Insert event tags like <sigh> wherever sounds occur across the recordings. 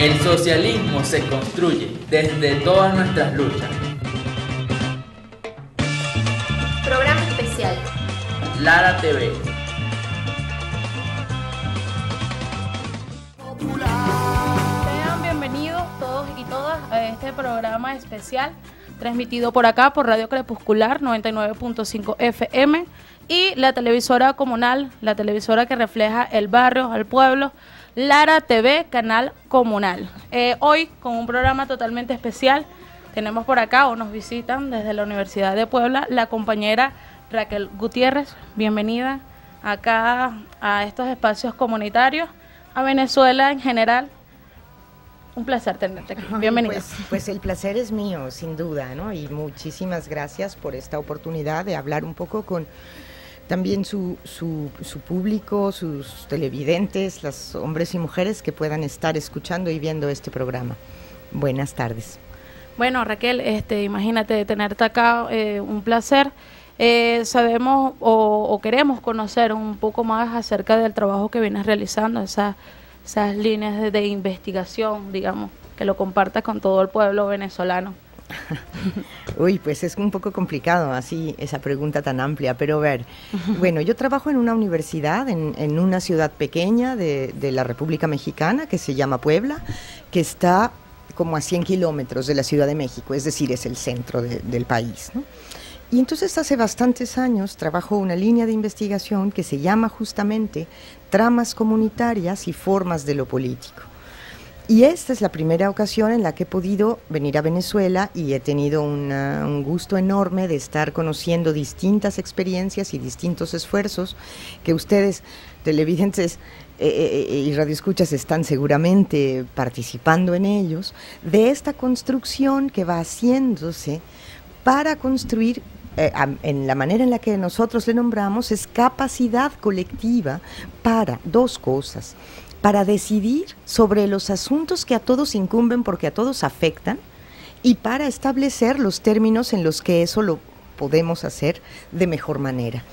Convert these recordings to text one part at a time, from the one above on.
El socialismo se construye desde todas nuestras luchas. Programa especial. Lara TV. Sean bienvenidos todos y todas a este programa especial transmitido por acá por Radio Crepuscular 99.5 FM y la televisora comunal, la televisora que refleja el barrio, al pueblo Lara TV, canal comunal. Eh, hoy con un programa totalmente especial, tenemos por acá o nos visitan desde la Universidad de Puebla la compañera Raquel Gutiérrez. Bienvenida acá a estos espacios comunitarios, a Venezuela en general. Un placer tenerte aquí. Bienvenida. Pues, pues, el placer es mío, sin duda, ¿no? Y muchísimas gracias por esta oportunidad de hablar un poco con también su, su, público, sus televidentes, los hombres y mujeres que puedan estar escuchando y viendo este programa. Buenas tardes. Bueno, Raquel, este, imagínate tenerte acá, eh, un placer. Eh, sabemos o, queremos conocer un poco más acerca del trabajo que vienes realizando, esas, esas líneas de, de investigación, digamos, que lo compartas con todo el pueblo venezolano. <laughs> Uy, pues es un poco complicado así esa pregunta tan amplia, pero a ver, bueno, yo trabajo en una universidad, en, una ciudad pequeña de, la República Mexicana que se llama Puebla, que está como a 100 kilómetros de la Ciudad de México, es decir, es el centro del país. Y entonces hace bastantes años trabajo una línea de investigación que se llama justamente Tramas comunitarias y formas de lo político. Y esta es la primera ocasión en la que he podido venir a Venezuela y he tenido un gusto enorme de estar conociendo distintas experiencias y distintos esfuerzos que ustedes, televidentes eh, eh, eh, y radioescuchas, están seguramente participando en ellos, de esta construcción que va haciéndose para construir en la manera en la que nosotros le nombramos, es capacidad colectiva para dos cosas para decidir sobre los asuntos que a todos incumben porque a todos afectan y para establecer los términos en los que eso lo podemos hacer de mejor manera.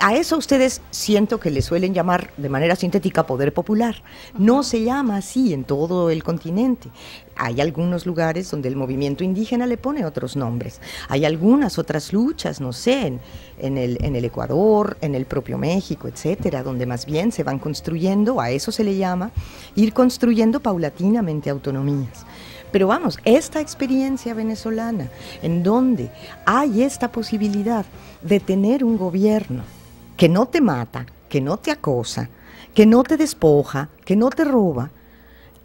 A eso ustedes siento que le suelen llamar de manera sintética poder popular. No se llama así en todo el continente. Hay algunos lugares donde el movimiento indígena le pone otros nombres. Hay algunas otras luchas, no sé, en, el, en el Ecuador, en el propio México, etcétera, donde más bien se van construyendo, a eso se le llama, ir construyendo paulatinamente autonomías. Pero vamos, esta experiencia venezolana, en donde hay esta posibilidad de tener un gobierno que no te mata, que no te acosa, que no te despoja, que no te roba.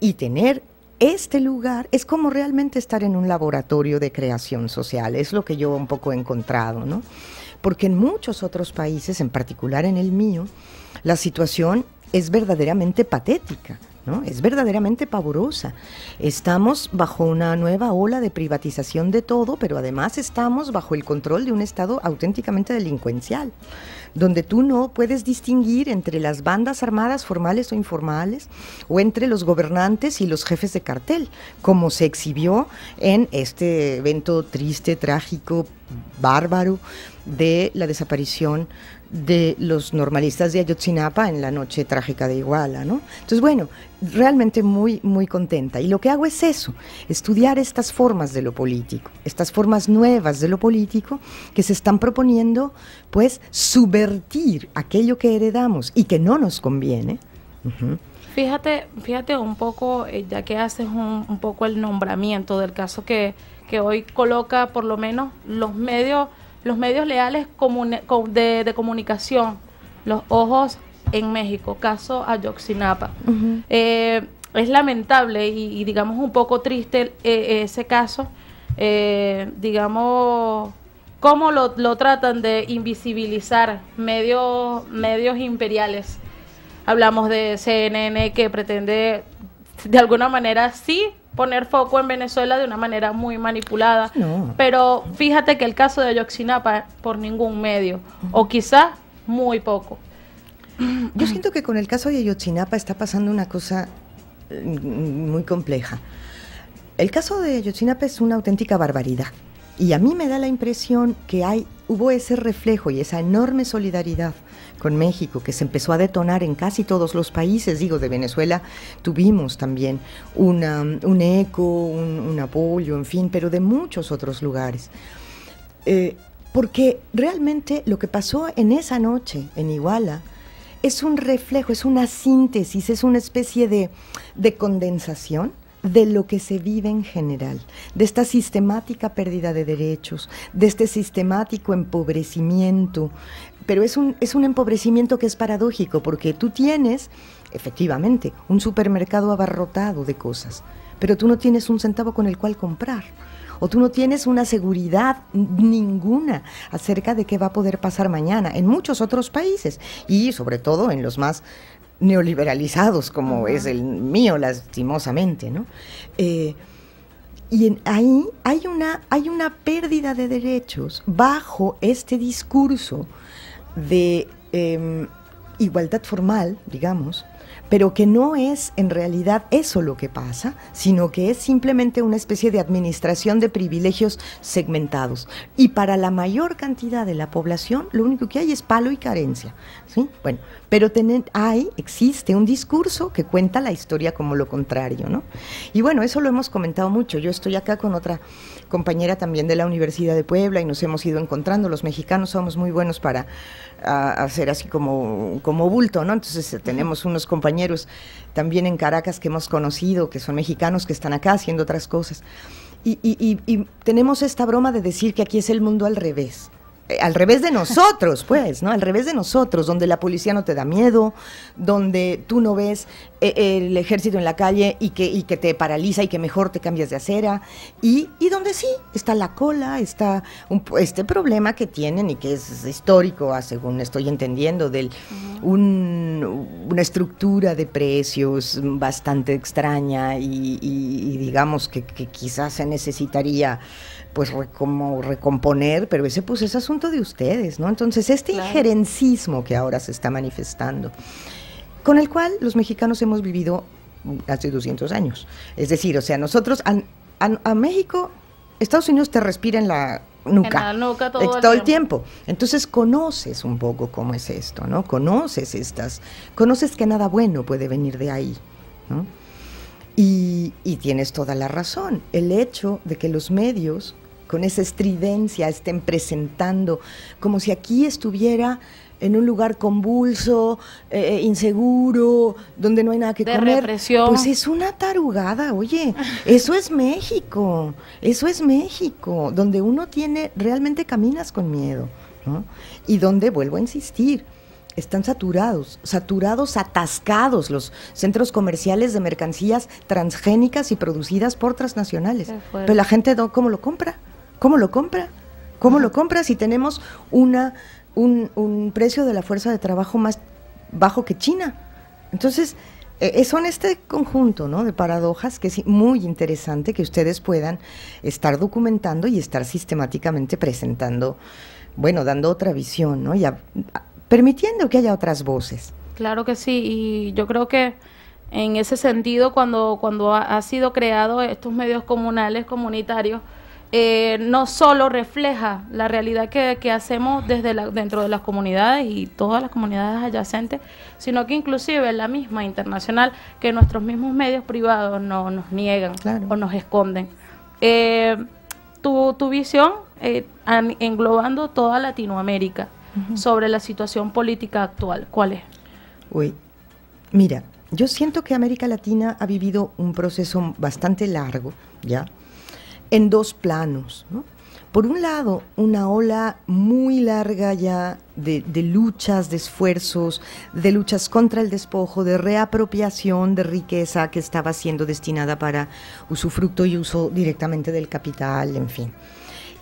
Y tener este lugar es como realmente estar en un laboratorio de creación social, es lo que yo un poco he encontrado, ¿no? Porque en muchos otros países, en particular en el mío, la situación es verdaderamente patética. ¿No? Es verdaderamente pavorosa. Estamos bajo una nueva ola de privatización de todo, pero además estamos bajo el control de un Estado auténticamente delincuencial donde tú no puedes distinguir entre las bandas armadas formales o informales o entre los gobernantes y los jefes de cartel, como se exhibió en este evento triste, trágico, bárbaro de la desaparición de los normalistas de Ayotzinapa en la noche trágica de Iguala, ¿no? Entonces, bueno, realmente muy, muy contenta. Y lo que hago es eso, estudiar estas formas de lo político, estas formas nuevas de lo político que se están proponiendo, pues, subvertir aquello que heredamos y que no nos conviene. Fíjate, fíjate un poco, eh, ya que haces un, poco el nombramiento del caso que, que hoy coloca por lo menos los medios los medios leales de, comunicación, los ojos en México, caso Ayoxinapa. Eh, es lamentable y, digamos un poco triste eh, ese caso, eh, digamos, cómo lo, tratan de invisibilizar medios, medios imperiales. Hablamos de CNN que pretende de alguna manera sí poner foco en Venezuela de una manera muy manipulada. Pero fíjate que el caso de Ayotzinapa por ningún medio, o quizás muy poco. Yo siento que con el caso de Ayotzinapa está pasando una cosa mm, muy compleja. El caso de Ayotzinapa es una auténtica barbaridad. Y a mí me da la impresión que hay, hubo ese reflejo y esa enorme solidaridad con México, que se empezó a detonar en casi todos los países, digo, de Venezuela tuvimos también un eco, un, apoyo, en fin, pero de muchos otros lugares. Eh, porque realmente lo que pasó en esa noche en Iguala es un reflejo, es una síntesis, es una especie de, de condensación de lo que se vive en general, de esta sistemática pérdida de derechos, de este sistemático empobrecimiento pero es un, es un empobrecimiento que es paradójico, porque tú tienes, efectivamente, un supermercado abarrotado de cosas, pero tú no tienes un centavo con el cual comprar. O tú no tienes una seguridad ninguna acerca de qué va a poder pasar mañana en muchos otros países y sobre todo en los más neoliberalizados como es el mío lastimosamente, ¿no? Eh, y en, ahí hay una, hay una pérdida de derechos bajo este discurso de em, igualdad formal, digamos, pero que no es en realidad eso lo que pasa, sino que es simplemente una especie de administración de privilegios segmentados. Y para la mayor cantidad de la población, lo único que hay es palo y carencia. ¿sí? Bueno, pero hay, existe un discurso que cuenta la historia como lo contrario, ¿no? Y bueno, eso lo hemos comentado mucho. Yo estoy acá con otra compañera también de la Universidad de Puebla y nos hemos ido encontrando. Los mexicanos somos muy buenos para hacer así como, como bulto, ¿no? Entonces tenemos unos compañeros también en Caracas que hemos conocido, que son mexicanos, que están acá haciendo otras cosas. Y, y tenemos esta broma de decir que aquí es el mundo al revés. Eh, al revés de nosotros, pues, ¿no? Al revés de nosotros, donde la policía no te da miedo, donde tú no ves eh, el ejército en la calle y que, te paraliza y que mejor te cambias de acera, y, donde sí, está la cola, está un, este problema que tienen y que es histórico, ah, según estoy entendiendo, del una estructura de precios bastante extraña y, digamos que quizás se necesitaría pues como recomponer, pero ese pues es asunto de ustedes, ¿no? Entonces, este injerencismo que ahora se está manifestando, con el cual los mexicanos hemos vivido hace 200 años. Es decir, o sea, nosotros a, México, Estados Unidos te respira en la nuca, en la nuca todo, el tiempo. Entonces conoces un poco cómo es esto, ¿no? Conoces estas, conoces que nada bueno puede venir de ahí, ¿no? Y, y tienes toda la razón. El hecho de que los medios con esa estridencia estén presentando, como si aquí estuviera en un lugar convulso, eh, inseguro, donde no hay nada que de comer. Represión. Pues es una tarugada, oye. Eso es México. Eso es México, donde uno tiene realmente caminas con miedo, Y donde vuelvo a insistir, están saturados, saturados, atascados los centros comerciales de mercancías transgénicas y producidas por transnacionales. Pero la gente, ¿cómo lo compra? ¿Cómo lo compra? ¿Cómo lo compra si tenemos una, un, precio de la fuerza de trabajo más bajo que China? Entonces, e, e, son este conjunto ¿no? de paradojas que es muy interesante que ustedes puedan estar documentando y estar sistemáticamente presentando, bueno, dando otra visión, ¿no? Y permitiendo que haya otras voces. Claro que sí, y yo creo que en ese sentido, cuando, cuando ha sido creado estos medios comunales, comunitarios, eh, no solo refleja la realidad que, hacemos desde dentro de las comunidades y todas las comunidades adyacentes, sino que inclusive la misma internacional que nuestros mismos medios privados no, nos niegan o nos esconden. Eh, tu, visión eh, englobando toda Latinoamérica sobre la situación política actual, ¿cuál es? Uy, mira, yo siento que América Latina ha vivido un proceso bastante largo, ¿ya? en dos planos. Por un lado, una ola muy larga ya de, luchas, de esfuerzos, de luchas contra el despojo, de reapropiación de riqueza que estaba siendo destinada para usufructo y uso directamente del capital, en fin.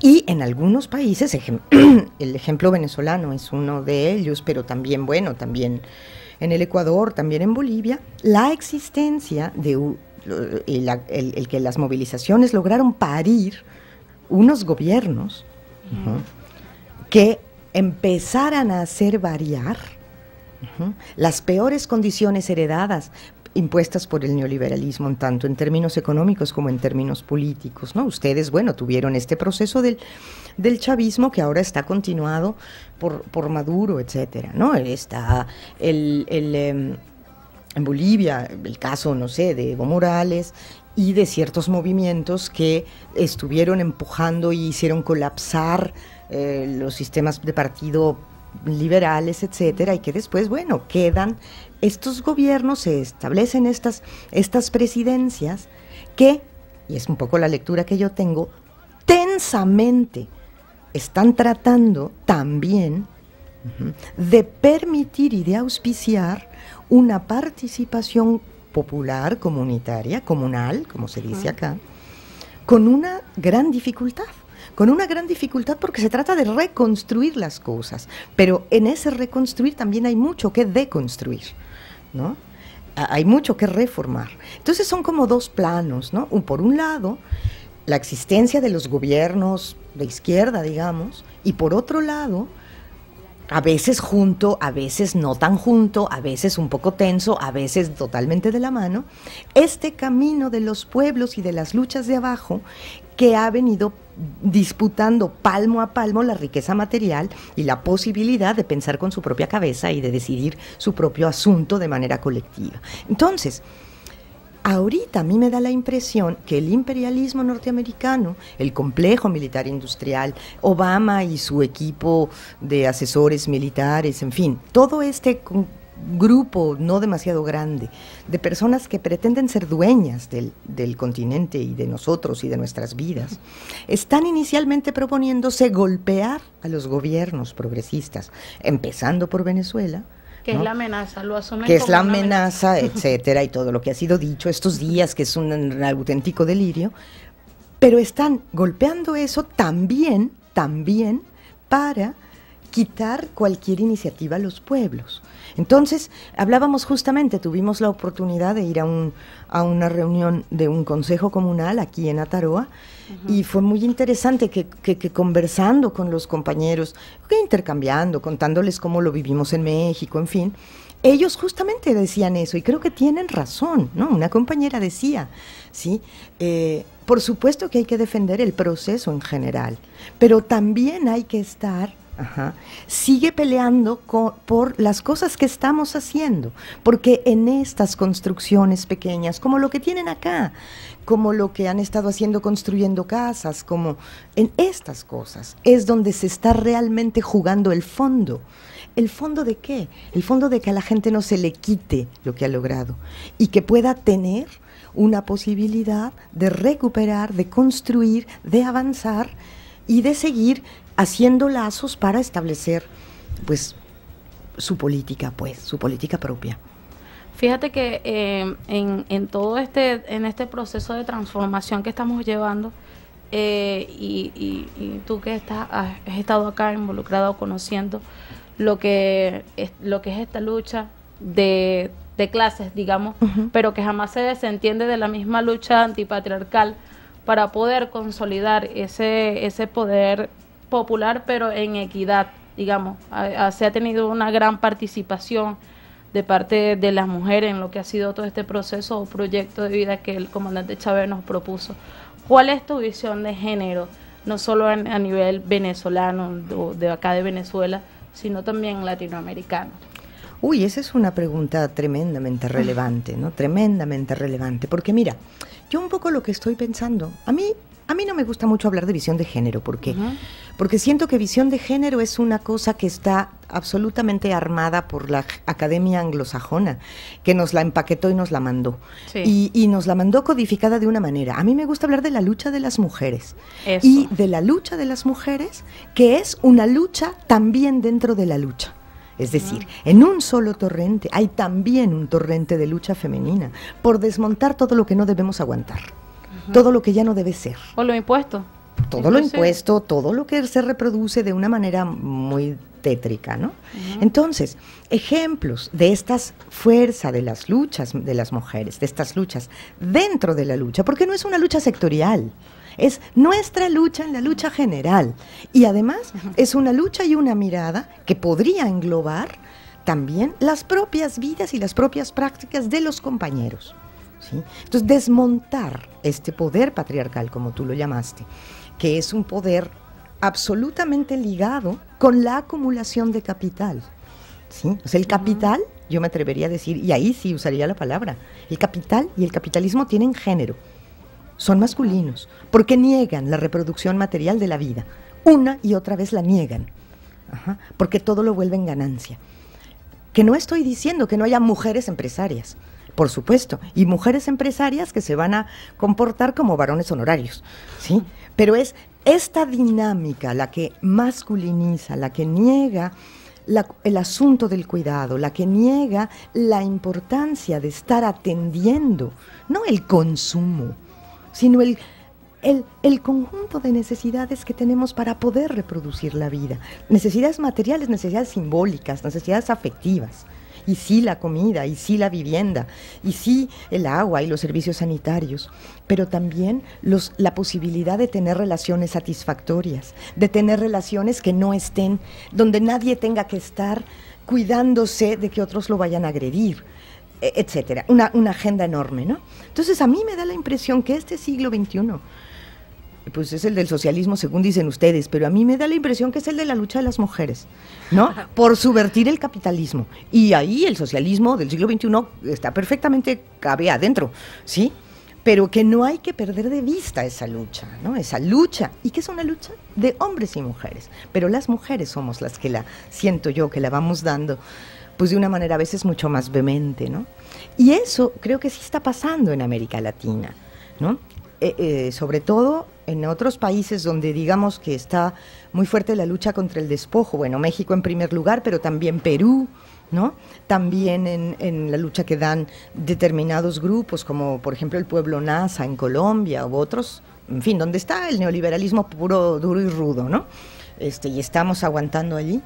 Y en algunos países, <clears throat> el ejemplo venezolano es uno de ellos, pero también, bueno, también en el Ecuador, también en Bolivia, la existencia de el, que las movilizaciones lograron parir unos gobiernos que empezaran a hacer variar las peores condiciones heredadas impuestas por el neoliberalismo, tanto en términos económicos como en términos políticos. ¿no? Ustedes, bueno, tuvieron este proceso del, del chavismo que ahora está continuado por, por Maduro, etcétera. ¿no? Está el, em, en Bolivia, el caso, no sé, de Evo Morales y de ciertos movimientos que estuvieron empujando y hicieron colapsar eh, los sistemas de partido liberales, etcétera, y que después, bueno, quedan estos gobiernos, se establecen estas, estas presidencias que, y es un poco la lectura que yo tengo, tensamente están tratando también de permitir y de auspiciar una participación popular, comunitaria, comunal, como se dice acá, con una gran dificultad con una gran dificultad porque se trata de reconstruir las cosas, pero en ese reconstruir también hay mucho que deconstruir, ¿no? Hay mucho que reformar. Entonces son como dos planos, ¿no? por un lado, la existencia de los gobiernos de izquierda, digamos, y por otro lado, a veces junto, a veces no tan junto, a veces un poco tenso, a veces totalmente de la mano, este camino de los pueblos y de las luchas de abajo que ha venido disputando palmo a palmo la riqueza material y la posibilidad de pensar con su propia cabeza y de decidir su propio asunto de manera colectiva. Entonces, Ahorita a mí me da la impresión que el imperialismo norteamericano, el complejo militar industrial, Obama y su equipo de asesores militares, en fin, todo este grupo no demasiado grande de personas que pretenden ser dueñas del, del, continente y de nosotros y de nuestras vidas, están inicialmente proponiéndose golpear a los gobiernos progresistas, empezando por Venezuela, que es la amenaza, lo asumen. Que es la amenaza, <laughs> etcétera, y todo lo que ha sido dicho estos días, que es un auténtico delirio. Pero están golpeando eso también, también, para quitar cualquier iniciativa a los pueblos. Entonces, hablábamos justamente, tuvimos la oportunidad de ir a, un, a una reunión de un consejo comunal aquí en Ataroa y fue muy interesante que, conversando con los compañeros, intercambiando, contándoles cómo lo vivimos en México, en fin, ellos justamente decían eso y creo que tienen razón, ¿no? Una compañera decía, ¿sí? Eh, por supuesto que hay que defender el proceso en general, pero también hay que estar Sigue peleando por las cosas que estamos haciendo, porque en estas construcciones pequeñas, como lo que tienen acá, como lo que han estado haciendo construyendo casas, como en estas cosas, es donde se está realmente jugando el fondo. ¿El fondo de qué? El fondo de que a la gente no se le quite lo que ha logrado y que pueda tener una posibilidad de recuperar, de construir, de avanzar y de seguir haciendo lazos para establecer pues su política, pues, su política propia. Fíjate que eh, en, todo este, en este proceso de transformación que estamos llevando, eh, y, tú que estás, has estado acá involucrado, conociendo lo que es, lo que es esta lucha de, clases, digamos, pero que jamás se desentiende de la misma lucha antipatriarcal para poder consolidar ese, ese poder popular, pero en equidad, digamos. se ha tenido una gran participación de parte de las mujeres en lo que ha sido todo este proceso o proyecto de vida que el comandante Chávez nos propuso. ¿Cuál es tu visión de género, no solo a, nivel venezolano, o de acá de Venezuela, sino también latinoamericano? Uy, esa es una pregunta tremendamente relevante, ¿no? Tremendamente relevante. Porque mira, yo un poco lo que estoy pensando, a mí a mí no me gusta mucho hablar de visión de género, ¿por qué? Porque siento que visión de género es una cosa que está absolutamente armada por la Academia Anglosajona, que nos la empaquetó y nos la mandó. Y, nos la mandó codificada de una manera. A mí me gusta hablar de la lucha de las mujeres. Y de la lucha de las mujeres, que es una lucha también dentro de la lucha. Es decir, en un solo torrente hay también un torrente de lucha femenina por desmontar todo lo que no debemos aguantar todo lo que ya no debe ser. O lo impuesto. Todo lo impuesto, todo lo que se reproduce de una manera muy tétrica, ¿no? Entonces, ejemplos de estas fuerza de las luchas de las mujeres, de estas luchas dentro de la lucha, porque no es una lucha sectorial, es nuestra lucha en la lucha general. Y además es una lucha y una mirada que podría englobar también las propias vidas y las propias prácticas de los compañeros. Entonces, desmontar este poder patriarcal, como tú lo llamaste, que es un poder absolutamente ligado con la acumulación de capital. ¿sí? O el capital, yo me atrevería a decir, y ahí sí usaría la palabra, el capital y el capitalismo tienen género, son masculinos, porque niegan la reproducción material de la vida. Una y otra vez la niegan, porque todo lo vuelve en ganancia. Que no estoy diciendo que no haya mujeres empresarias, por supuesto, y mujeres empresarias que se van a comportar como varones honorarios, ¿sí? Pero es esta dinámica la que masculiniza, la que niega el asunto del cuidado, la que niega la importancia de estar atendiendo, no el consumo, sino el, conjunto de necesidades que tenemos para poder reproducir la vida. Necesidades materiales, necesidades simbólicas, necesidades afectivas y sí la comida, y sí la vivienda, y sí el agua y los servicios sanitarios, pero también la posibilidad de tener relaciones satisfactorias, de tener relaciones que no estén, donde nadie tenga que estar cuidándose de que otros lo vayan a agredir e, etcétera, una, una agenda enorme, ¿no? Entonces a mí me da la impresión que este siglo XXI pues es el del socialismo, según dicen ustedes, pero a mí me da la impresión que es el de la lucha de las mujeres, ¿no? Por subvertir el capitalismo. Y ahí el socialismo del siglo XXI está perfectamente, cabe adentro, ¿sí? Pero que no hay que perder de vista esa lucha, ¿no? Esa lucha, y que es una lucha de hombres y mujeres, pero las mujeres somos las que la, siento yo, que la vamos dando, pues de una manera a veces mucho más vehemente, ¿no? Y eso creo que sí está pasando en América Latina, ¿no? Eh, eh, sobre todo en otros países donde digamos que está muy fuerte la lucha contra el despojo, bueno, México en primer lugar, pero también Perú, ¿no? También en, la lucha que dan determinados grupos, como por ejemplo el pueblo NASA en Colombia u otros, en fin, donde está el neoliberalismo puro, duro y rudo, ¿no? Este, y estamos aguantando allí.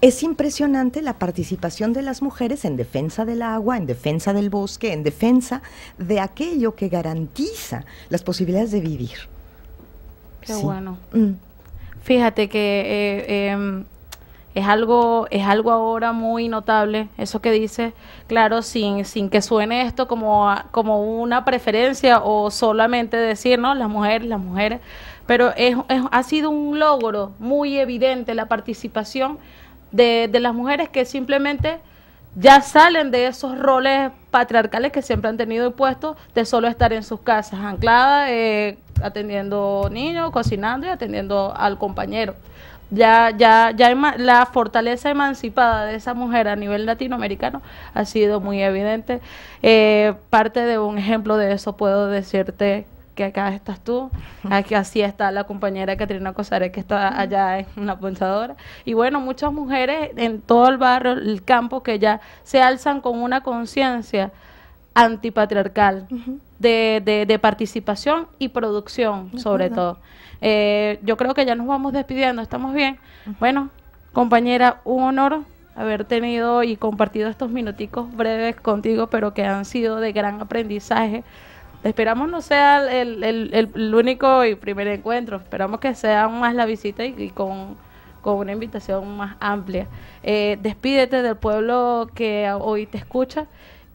Es impresionante la participación de las mujeres en defensa del agua, en defensa del bosque, en defensa de aquello que garantiza las posibilidades de vivir. Qué bueno. Mm. Fíjate que eh, em, es algo es algo ahora muy notable eso que dices claro sin sin que suene esto como como una preferencia o solamente decir no las mujeres las mujeres pero ha sido un logro muy evidente la participación de, las mujeres que simplemente ya salen de esos roles patriarcales que siempre han tenido puesto de solo estar en sus casas ancladas, eh, atendiendo niños, cocinando y atendiendo al compañero. Ya, ya, ya la fortaleza emancipada de esa mujer a nivel latinoamericano ha sido muy evidente. Eh, parte de un ejemplo de eso puedo decirte que acá estás tú, aquí así está la compañera Catrina Cosare que está allá en la pensadora. Y bueno, muchas mujeres en todo el barrio, el campo, que ya se alzan con una conciencia antipatriarcal de, participación y producción, sobre todo. Eh, yo creo que ya nos vamos despidiendo, ¿estamos bien? Bueno, compañera, un honor haber tenido y compartido estos minuticos breves contigo, pero que han sido de gran aprendizaje. Esperamos no sea el, el, el, único y primer encuentro, esperamos que sea más la visita y, con, con, una invitación más amplia. Eh, despídete del pueblo que hoy te escucha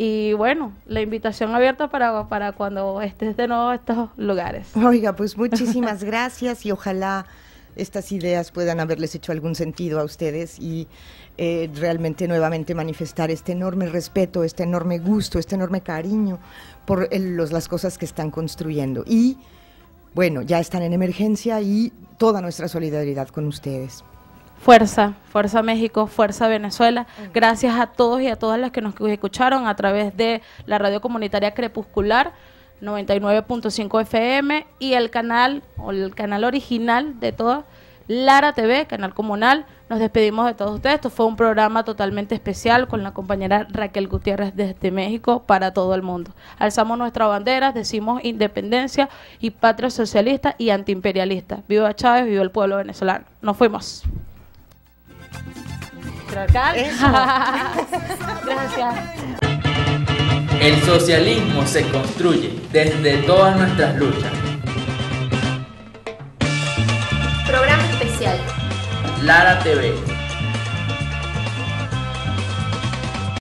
y bueno, la invitación abierta para, para cuando estés de nuevo estos lugares. Oiga, pues muchísimas gracias y ojalá estas ideas puedan haberles hecho algún sentido a ustedes y eh, realmente nuevamente manifestar este enorme respeto, este enorme gusto, este enorme cariño por los, las cosas que están construyendo. Y bueno, ya están en emergencia y toda nuestra solidaridad con ustedes. Fuerza, Fuerza México, Fuerza Venezuela. Gracias a todos y a todas las que nos escucharon a través de la radio comunitaria Crepuscular 99.5 FM y el canal o el canal original de todas Lara TV, Canal Comunal. Nos despedimos de todos ustedes. Esto fue un programa totalmente especial con la compañera Raquel Gutiérrez desde México para todo el mundo. Alzamos nuestras banderas, decimos independencia y patria socialista y antiimperialista. Viva Chávez, viva el pueblo venezolano. Nos fuimos. <laughs> Gracias. El socialismo se construye desde todas nuestras luchas. Programa especial. Lara TV.